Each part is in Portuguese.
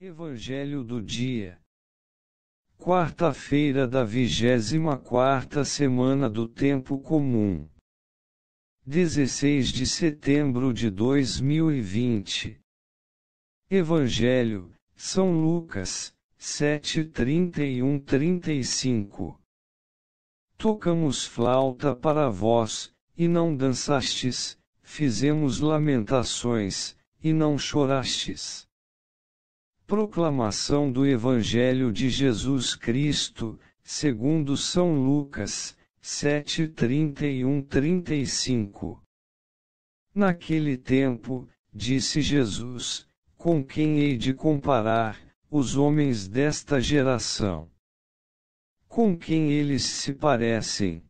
Evangelho do dia. Quarta-feira da vigésima quarta semana do tempo comum. 16 de setembro de 2020. Evangelho, São Lucas, 731 35. Tocamos flauta para vós, e não dançastes, fizemos lamentações, e não chorastes. Proclamação do Evangelho de Jesus Cristo, segundo São Lucas, 7, 31, 35. Naquele tempo, disse Jesus, com quem hei de comparar, os homens desta geração? Com quem eles se parecem?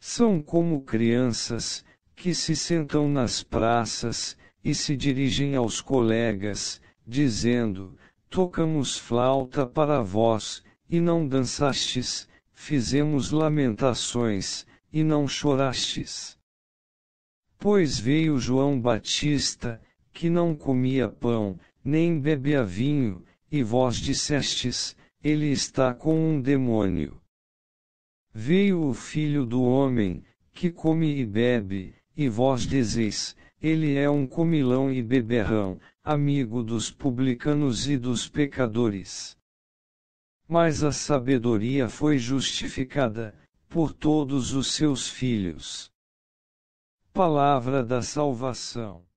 São como crianças, que se sentam nas praças, e se dirigem aos colegas, dizendo: Tocamos flauta para vós, e não dançastes, fizemos lamentações, e não chorastes. Pois veio João Batista, que não comia pão, nem bebia vinho, e vós dissestes: Ele está com um demônio. Veio o filho do homem, que come e bebe, e vós dizeis: Ele é um comilão e beberrão, amigo dos publicanos e dos pecadores. Mas a sabedoria foi justificada, por todos os seus filhos. Palavra da Salvação